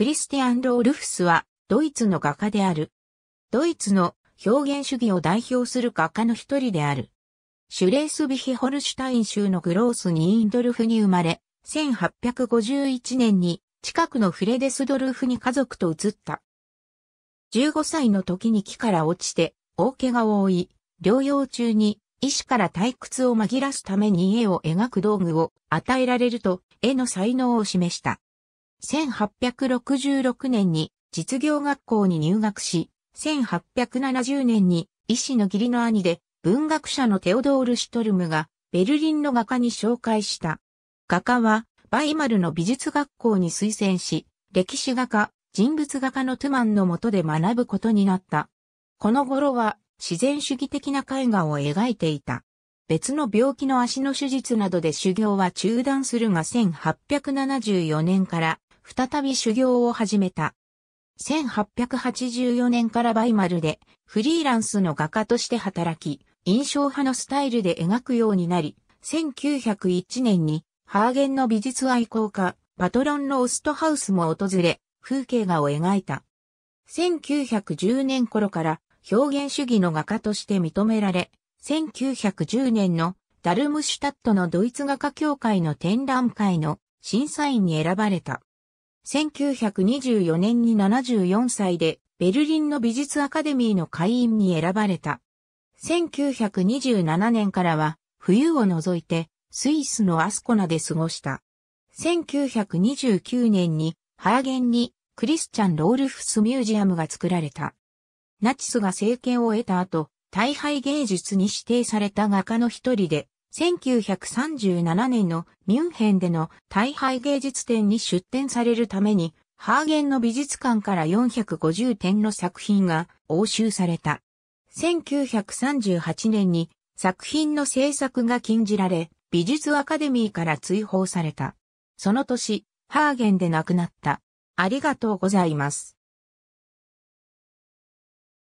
クリスティアン・ロールフスは、ドイツの画家である。ドイツの表現主義を代表する画家の一人である。シュレースビヒホルシュタイン州のグロース・ニーンドルフに生まれ、1851年に近くのフレデスドルフに家族と移った。15歳の時に木から落ちて大怪我を負い、療養中に医師から退屈を紛らすために絵を描く道具を与えられると絵の才能を示した。1866年に実業学校に入学し、1870年に医師の義理の兄で文学者のテオドール・シュトルムがベルリンの画家に紹介した。画家はバイマルの美術学校に推薦し、歴史画家、人物画家のトゥマンの下で学ぶことになった。この頃は自然主義的な絵画を描いていた。別の病気の足の手術などで修行は中断するが1874年から再び修行を始めた。1884年からバイマルでフリーランスの画家として働き、印象派のスタイルで描くようになり、1901年にハーゲンの美術愛好家、パトロンのオストハウスも訪れ、風景画を描いた。1910年頃から表現主義の画家として認められ、1910年のダルムシュタットのドイツ画家協会の展覧会の審査員に選ばれた。1924年に74歳でベルリンの美術アカデミーの会員に選ばれた。1927年からは冬を除いてスイスのアスコナで過ごした。1929年にハーゲンにクリスチャン・ロールフスミュージアムが作られた。ナチスが政権を得た後、大敗芸術に指定された画家の一人で、1937年のミュンヘンでの大敗芸術展に出展されるために、ハーゲンの美術館から450点の作品が押収された。1938年に作品の制作が禁じられ、美術アカデミーから追放された。その年、ハーゲンで亡くなった。ありがとうございます。